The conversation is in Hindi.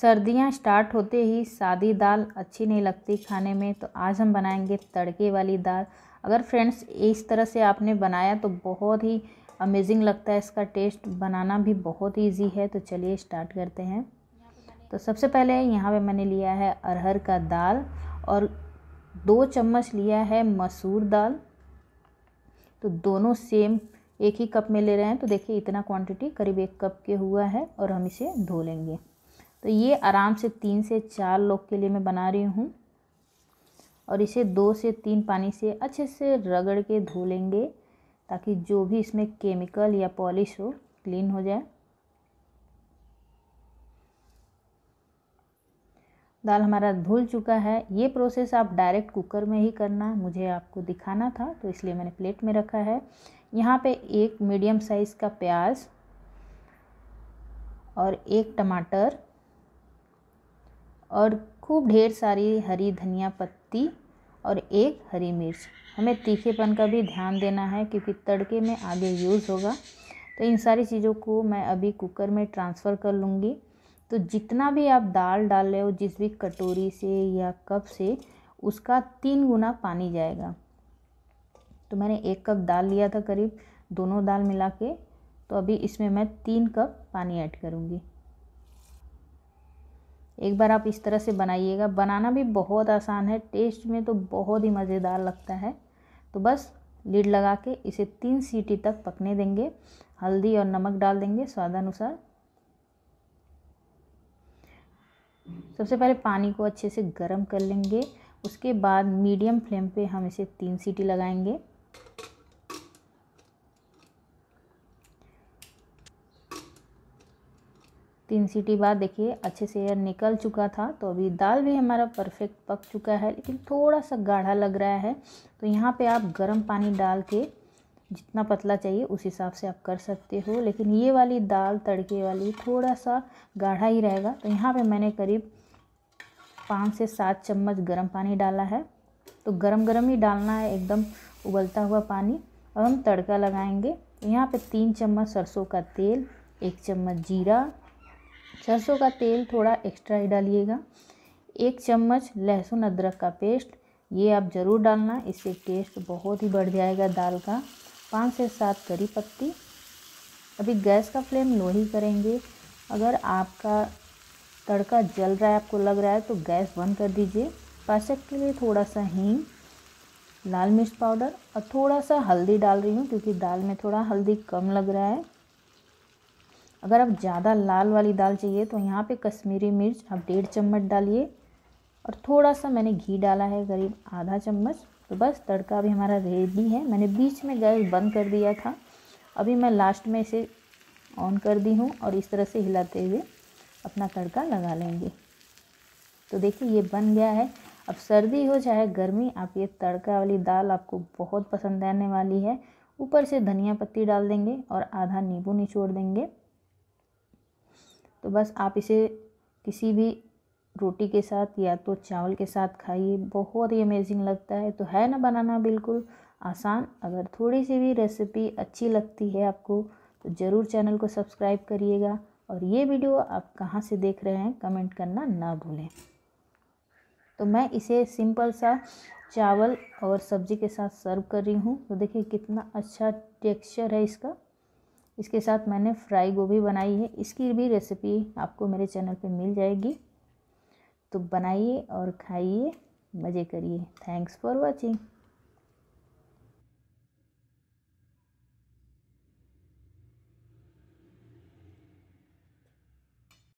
सर्दियाँ स्टार्ट होते ही सादी दाल अच्छी नहीं लगती खाने में तो आज हम बनाएंगे तड़के वाली दाल अगर फ्रेंड्स इस तरह से आपने बनाया तो बहुत ही अमेजिंग लगता है इसका टेस्ट बनाना भी बहुत ईजी है तो चलिए स्टार्ट करते हैं तो सबसे पहले यहाँ पे मैंने लिया है अरहर का दाल और दो चम्मच लिया है मसूर दाल तो दोनों सेम एक ही कप में ले रहे हैं तो देखिए इतना क्वांटिटी करीब एक कप के हुआ है और हम इसे धो लेंगे तो ये आराम से तीन से चार लोग के लिए मैं बना रही हूँ और इसे दो से तीन पानी से अच्छे से रगड़ के धो लेंगे ताकि जो भी इसमें केमिकल या पॉलिश हो क्लीन हो जाए दाल हमारा धुल चुका है ये प्रोसेस आप डायरेक्ट कुकर में ही करना मुझे आपको दिखाना था तो इसलिए मैंने प्लेट में रखा है यहाँ पे एक मीडियम साइज़ का प्याज और एक टमाटर और खूब ढेर सारी हरी धनिया पत्ती और एक हरी मिर्च हमें तीखेपन का भी ध्यान देना है क्योंकि तड़के में आगे यूज़ होगा तो इन सारी चीज़ों को मैं अभी कुकर में ट्रांसफ़र कर लूँगी तो जितना भी आप दाल डाल रहे हो जिस भी कटोरी से या कप से उसका तीन गुना पानी जाएगा तो मैंने एक कप दाल लिया था करीब दोनों दाल मिला के तो अभी इसमें मैं तीन कप पानी ऐड करूँगी एक बार आप इस तरह से बनाइएगा बनाना भी बहुत आसान है टेस्ट में तो बहुत ही मज़ेदार लगता है तो बस लीड लगा के इसे तीन सीटी तक पकने देंगे हल्दी और नमक डाल देंगे स्वादानुसार सबसे पहले पानी को अच्छे से गर्म कर लेंगे उसके बाद मीडियम फ्लेम पे हम इसे तीन सीटी लगाएंगे तीन सीटी बाद देखिए अच्छे से यह निकल चुका था तो अभी दाल भी हमारा परफेक्ट पक चुका है लेकिन थोड़ा सा गाढ़ा लग रहा है तो यहाँ पे आप गर्म पानी डाल के जितना पतला चाहिए उस हिसाब से आप कर सकते हो लेकिन ये वाली दाल तड़के वाली थोड़ा सा गाढ़ा ही रहेगा तो यहाँ पर मैंने करीब पाँच से सात चम्मच गर्म पानी डाला है तो गर्म गरम ही डालना है एकदम उबलता हुआ पानी अब हम तड़का लगाएंगे तो यहाँ पे तीन चम्मच सरसों का तेल एक चम्मच जीरा सरसों का तेल थोड़ा एक्स्ट्रा ही डालिएगा एक चम्मच लहसुन अदरक का पेस्ट ये आप ज़रूर डालना इससे टेस्ट बहुत ही बढ़ जाएगा दाल का पाँच से सात करी पत्ती अभी गैस का फ्लेम लो ही करेंगे अगर आपका तड़का जल रहा है आपको लग रहा है तो गैस बंद कर दीजिए पाचक के लिए थोड़ा सा हींग लाल मिर्च पाउडर और थोड़ा सा हल्दी डाल रही हूँ क्योंकि दाल में थोड़ा हल्दी कम लग रहा है अगर आप ज़्यादा लाल वाली दाल चाहिए तो यहाँ पे कश्मीरी मिर्च आप डेढ़ चम्मच डालिए और थोड़ा सा मैंने घी डाला है करीब आधा चम्मच तो बस तड़का अभी हमारा रेडी है मैंने बीच में गैस बंद कर दिया था अभी मैं लास्ट में इसे ऑन कर दी हूँ और इस तरह से हिलाते हुए अपना तड़का लगा लेंगे तो देखिए ये बन गया है अब सर्दी हो चाहे गर्मी आप ये तड़का वाली दाल आपको बहुत पसंद आने वाली है ऊपर से धनिया पत्ती डाल देंगे और आधा नींबू निचोड़ देंगे तो बस आप इसे किसी भी रोटी के साथ या तो चावल के साथ खाइए बहुत ही अमेजिंग लगता है तो है ना बनाना बिल्कुल आसान अगर थोड़ी सी भी रेसिपी अच्छी लगती है आपको तो ज़रूर चैनल को सब्सक्राइब करिएगा और ये वीडियो आप कहाँ से देख रहे हैं कमेंट करना ना भूलें तो मैं इसे सिंपल सा चावल और सब्ज़ी के साथ सर्व कर रही हूँ तो देखिए कितना अच्छा टेक्सचर है इसका इसके साथ मैंने फ्राई गोभी बनाई है इसकी भी रेसिपी आपको मेरे चैनल पे मिल जाएगी तो बनाइए और खाइए मज़े करिए थैंक्स फॉर वाचिंग